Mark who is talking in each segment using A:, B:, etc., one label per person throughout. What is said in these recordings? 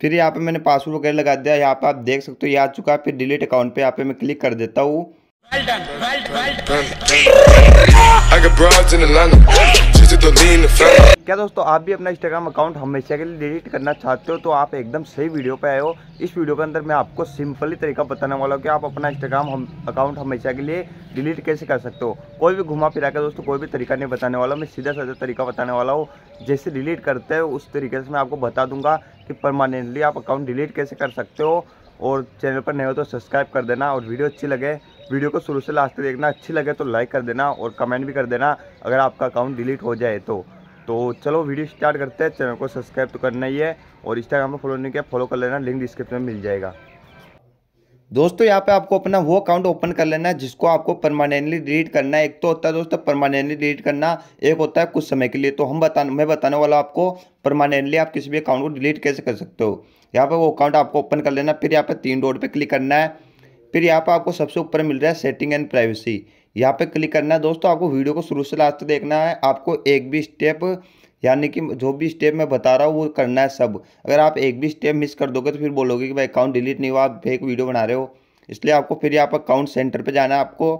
A: फिर यहाँ पे मैंने पासवर्ड वगैरह लगा दिया यहाँ पे आप देख सकते हो ये आ चुका है फिर डिलीट अकाउंट पे यहाँ पे मैं क्लिक कर देता हूँ क्या दोस्तों आप भी अपना इंस्टाग्राम अकाउंट हमेशा के लिए डिलीट करना चाहते हो तो आप एकदम सही वीडियो पे आए हो इस वीडियो के अंदर मैं आपको सिंपली तरीका बताने वाला हूँ कि आप अपना इंस्टाग्राम हम अकाउंट हमेशा के लिए डिलीट कैसे कर सकते हो कोई भी घुमा फिरा के दोस्तों कोई भी तरीका नहीं बताने वाला मैं सीधा साधा तरीका बताने वाला हूँ जैसे डिलीट करते हो उस तरीके से मैं आपको बता दूंगा कि परमानेंटली आप अकाउंट डिलीट कैसे कर सकते हो और चैनल पर नहीं हो तो सब्सक्राइब कर देना और वीडियो अच्छी लगे वीडियो को शुरू से लास्ट तक देखना अच्छी लगे तो लाइक कर देना और कमेंट भी कर देना अगर आपका अकाउंट डिलीट हो जाए तो तो चलो वीडियो स्टार्ट करते हैं चैनल को सब्सक्राइब तो करना ही है और इंस्टाग्राम पर फॉलो नहीं किया फॉलो कर लेना लिंक डिस्क्रिप्शन में मिल जाएगा दोस्तों यहाँ पे आपको अपना वो अकाउंट ओपन कर लेना है जिसको आपको परमानेंटली डिलीट करना है एक तो होता है दोस्तों परमानेंटली डिलीट करना एक होता है कुछ समय के लिए तो हम बता मैं बताने वाला आपको परमानेंटली आप किसी भी अकाउंट को डिलीट कैसे कर सकते हो यहाँ पे वो अकाउंट आपको ओपन कर लेना फिर यहाँ पे तीन डोर पे क्लिक करना है फिर यहाँ पर आपको सबसे ऊपर मिल रहा है सेटिंग एंड प्राइवेसी यहाँ पे क्लिक करना है दोस्तों आपको वीडियो को शुरू से लास्ट तक देखना है आपको एक भी स्टेप यानी कि जो भी स्टेप मैं बता रहा हूँ वो करना है सब अगर आप एक भी स्टेप मिस कर दोगे तो फिर बोलोगे कि भाई अकाउंट डिलीट नहीं हुआ आप फेक वीडियो बना रहे हो इसलिए आपको फिर यहाँ पर अकाउंट सेंटर पर जाना है आपको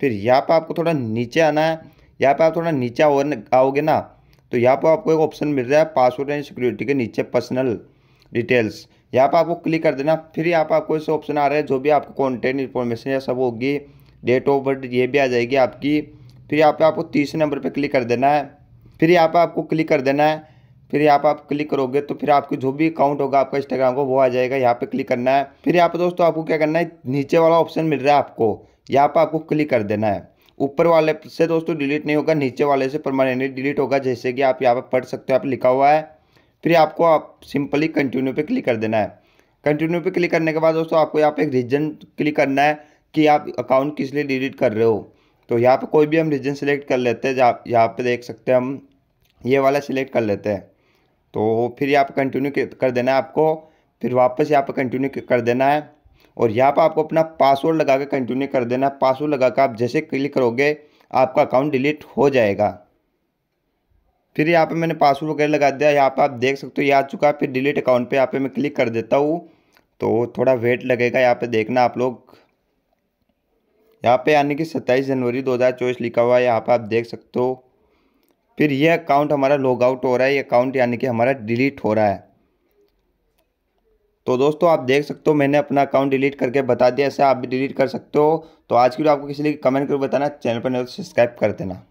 A: फिर यहाँ पर आपको थोड़ा नीचे आना है यहाँ पर आप थोड़ा नीचे आओगे ना तो यहाँ पर आपको एक ऑप्शन मिल रहा है पासवर्ड एंड सिक्योरिटी के नीचे पर्सनल डिटेल्स यहाँ पर आपको क्लिक कर देना फिर यहाँ पर आपको ऐसे ऑप्शन आ रहे हैं जो भी आपको कॉन्टेंट इन्फॉर्मेशन या सब होगी डेट ऑफ बर्थ ये भी आ जाएगी आपकी फिर यहाँ पर आपको तीसरे नंबर पर क्लिक कर देना है फिर यहाँ पर आपको क्लिक कर देना है फिर यहाँ पर आप क्लिक करोगे तो फिर आपकी जो भी अकाउंट होगा आपका इंस्टाग्राम का वो आ जाएगा यहाँ पे क्लिक करना है फिर यहाँ पर दोस्तों आपको क्या करना है नीचे वाला ऑप्शन मिल रहा है आपको यहाँ पर आपको क्लिक कर देना है ऊपर वाले से दोस्तों डिलीट नहीं होगा नीचे वाले से परमानेंटली डिलीट होगा जैसे कि आप यहाँ पर पढ़ सकते हो आप लिखा हुआ है फिर आपको आप सिंपली कंटिन्यू पे क्लिक कर देना है कंटिन्यू पे क्लिक करने के बाद दोस्तों आपको यहाँ पे एक रीजन क्लिक करना है कि आप अकाउंट किस लिए डिलीट कर रहे हो तो यहाँ पे कोई भी हम रीजन सिलेक्ट कर लेते हैं जहाँ यहाँ पे देख सकते हैं हम ये वाला सिलेक्ट कर लेते हैं तो फिर यहाँ पर कंटिन्यू कर देना है आपको फिर वापस यहाँ पर कंटिन्यू कर देना है और यहाँ पर आपको अपना पासवर्ड लगा के कंटिन्यू कर देना है पासवर्ड लगा कर आप जैसे क्लिक करोगे आपका अकाउंट डिलीट हो जाएगा फिर यहाँ पे मैंने पासवर्ड वगैरह लगा दिया यहाँ पे आप देख सकते हो ये आ चुका है फिर डिलीट अकाउंट पे यहाँ पे मैं क्लिक कर देता हूँ तो थोड़ा वेट लगेगा यहाँ पे देखना आप लोग यहाँ पे यानी कि सत्ताईस जनवरी 2024 लिखा हुआ है यहाँ पे आप देख सकते हो फिर ये अकाउंट हमारा लॉग आउट हो रहा है ये अकाउंट यानी कि हमारा डिलीट हो रहा है तो दोस्तों आप देख सकते हो मैंने अपना अकाउंट डिलीट करके बता दिया ऐसे आप भी डिलीट कर सकते हो तो आज की वीडियो आपको किसी लिए कमेंट करके बताना चैनल पर नहीं सब्सक्राइब तो कर देना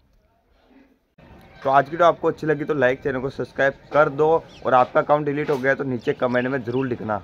A: तो आज की तो आपको अच्छी लगी तो लाइक चैनल को सब्सक्राइब कर दो और आपका अकाउंट डिलीट हो गया तो नीचे कमेंट में ज़रूर लिखना